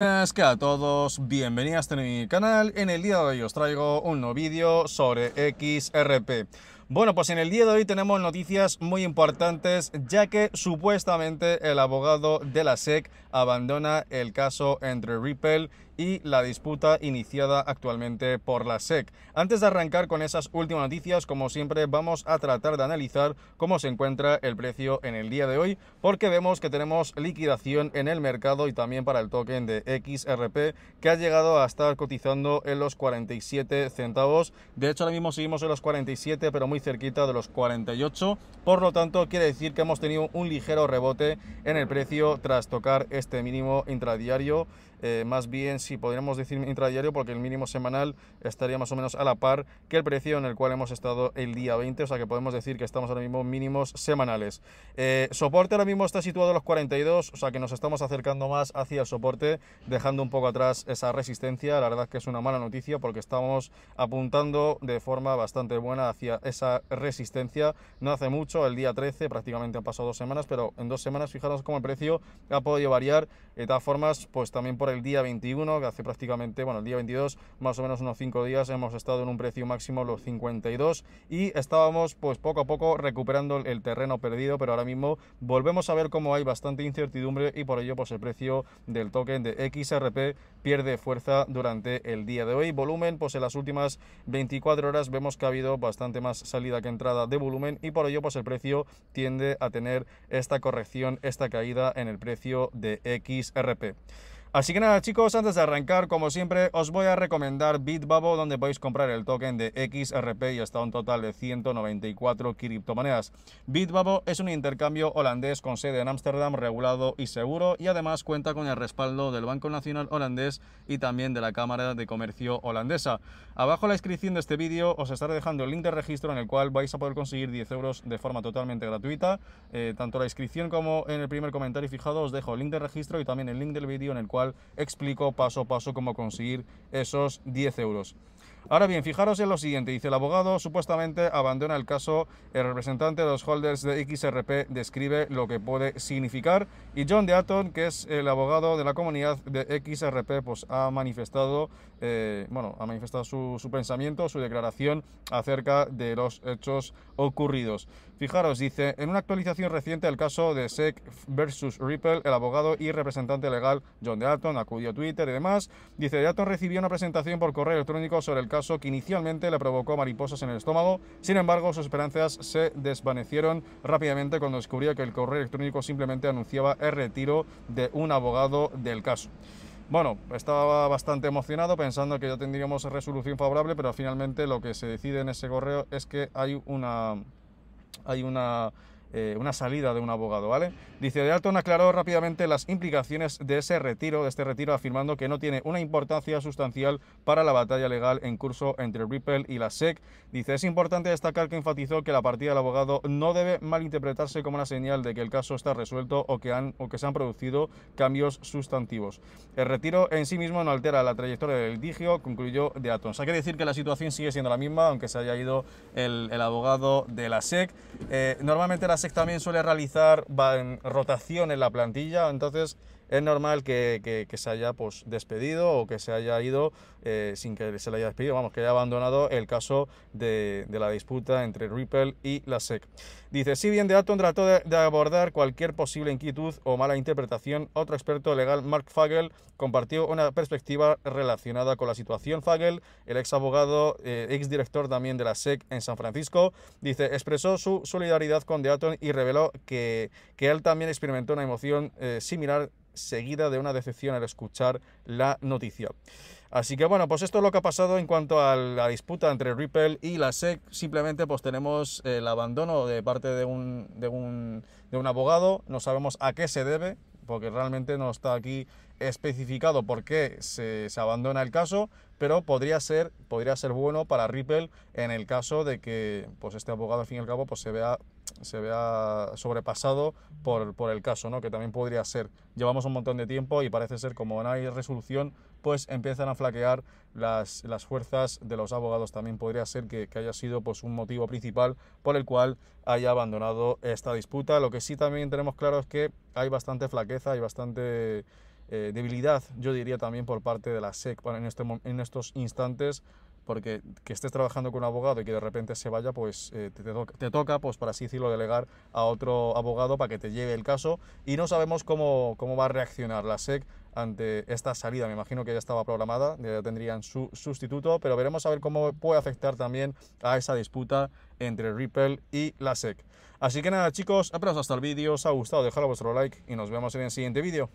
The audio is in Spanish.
Buenas que a todos, bienvenidos a mi canal. En el día de hoy os traigo un nuevo vídeo sobre XRP. Bueno, pues en el día de hoy tenemos noticias muy importantes, ya que supuestamente el abogado de la SEC abandona el caso entre Ripple y la disputa iniciada actualmente por la SEC. Antes de arrancar con esas últimas noticias, como siempre, vamos a tratar de analizar cómo se encuentra el precio en el día de hoy, porque vemos que tenemos liquidación en el mercado y también para el token de XRP, que ha llegado a estar cotizando en los 47 centavos. De hecho, ahora mismo seguimos en los 47, pero muy cerquita de los 48, por lo tanto quiere decir que hemos tenido un ligero rebote en el precio tras tocar este mínimo intradiario, eh, más bien si podríamos decir intradiario porque el mínimo semanal estaría más o menos a la par que el precio en el cual hemos estado el día 20, o sea que podemos decir que estamos ahora mismo mínimos semanales. Eh, soporte ahora mismo está situado a los 42, o sea que nos estamos acercando más hacia el soporte, dejando un poco atrás esa resistencia, la verdad que es una mala noticia porque estamos apuntando de forma bastante buena hacia esa resistencia. No hace mucho, el día 13, prácticamente han pasado dos semanas, pero en dos semanas fijaros cómo el precio ha podido variar. De todas formas, pues también por el día 21, que hace prácticamente, bueno, el día 22, más o menos unos 5 días, hemos estado en un precio máximo los 52 y estábamos pues poco a poco recuperando el terreno perdido, pero ahora mismo volvemos a ver cómo hay bastante incertidumbre y por ello pues el precio del token de XRP pierde fuerza durante el día de hoy. Volumen, pues en las últimas 24 horas vemos que ha habido bastante más salida que entrada de volumen y por ello pues el precio tiende a tener esta corrección, esta caída en el precio de XRP. Así que nada chicos, antes de arrancar, como siempre, os voy a recomendar Bitbabo, donde podéis comprar el token de XRP y hasta un total de 194 criptomonedas. Bitbabo es un intercambio holandés con sede en Ámsterdam, regulado y seguro, y además cuenta con el respaldo del Banco Nacional Holandés y también de la Cámara de Comercio Holandesa. Abajo la descripción de este vídeo os estaré dejando el link de registro en el cual vais a poder conseguir 10 euros de forma totalmente gratuita. Eh, tanto la inscripción como en el primer comentario fijado os dejo el link de registro y también el link del vídeo en el cual explico paso a paso cómo conseguir esos 10 euros. Ahora bien, fijaros en lo siguiente, dice el abogado supuestamente abandona el caso, el representante de los holders de XRP describe lo que puede significar y John Deaton, que es el abogado de la comunidad de XRP, pues ha manifestado, eh, bueno, ha manifestado su, su pensamiento, su declaración acerca de los hechos ocurridos. Fijaros, dice, en una actualización reciente del caso de SEC versus Ripple, el abogado y representante legal John Deaton acudió a Twitter y demás, dice, Deaton recibió una presentación por correo electrónico sobre el caso caso que inicialmente le provocó mariposas en el estómago. Sin embargo, sus esperanzas se desvanecieron rápidamente cuando descubría que el correo electrónico simplemente anunciaba el retiro de un abogado del caso. Bueno, estaba bastante emocionado pensando que ya tendríamos resolución favorable, pero finalmente lo que se decide en ese correo es que hay una hay una eh, una salida de un abogado, ¿vale? Dice, de Dalton aclaró rápidamente las implicaciones de ese retiro, de este retiro, afirmando que no tiene una importancia sustancial para la batalla legal en curso entre Ripple y la SEC. Dice, es importante destacar que enfatizó que la partida del abogado no debe malinterpretarse como una señal de que el caso está resuelto o que, han, o que se han producido cambios sustantivos. El retiro en sí mismo no altera la trayectoria del litigio, concluyó Deaton. O sea, quiere decir que la situación sigue siendo la misma, aunque se haya ido el, abogado de la SEC. Eh, normalmente la también suele realizar rotación en la plantilla, entonces es normal que, que, se haya pues, despedido o que se haya ido eh, sin que se le haya despedido, vamos, que haya abandonado el caso de, de la disputa entre Ripple y la SEC. Dice, si bien de trató de, abordar cualquier posible inquietud o mala interpretación, otro experto legal, Mark Fagel, compartió una perspectiva relacionada con la situación. Fagel, el ex abogado, eh, ex director también de la SEC en San Francisco, dice, expresó su solidaridad con Deaton y reveló que, que él también experimentó una emoción eh, similar seguida de una decepción al escuchar la noticia. Así que bueno, pues esto es lo que ha pasado en cuanto a la disputa entre Ripple y la SEC. Simplemente pues tenemos eh, el abandono de parte de un, de un, abogado, no sabemos a qué se debe, porque realmente no está aquí especificado por qué se, abandona el caso, pero podría ser, podría ser bueno para Ripple en el caso de que pues este abogado al fin y al cabo pues se vea se vea sobrepasado por, el caso, ¿no? que también podría ser. Llevamos un montón de tiempo y parece ser como no hay resolución, pues empiezan a flaquear las, las fuerzas de los abogados. También podría ser que, haya sido pues, un motivo principal por el cual haya abandonado esta disputa. Lo que sí también tenemos claro es que hay bastante flaqueza, hay bastante eh, debilidad, yo diría también por parte de la SEC en, este en estos instantes porque que estés trabajando con un abogado y que de repente se vaya, pues eh, te, toca, pues para así decirlo, delegar a otro abogado para que te lleve el caso y no sabemos cómo, cómo va a reaccionar la SEC ante esta salida. Me imagino que ya estaba programada, ya tendrían su sustituto, pero veremos a ver cómo puede afectar también a esa disputa entre Ripple y la SEC. Así que nada chicos, aplausos hasta el vídeo, os ha gustado, dejad vuestro like y nos vemos en el siguiente vídeo.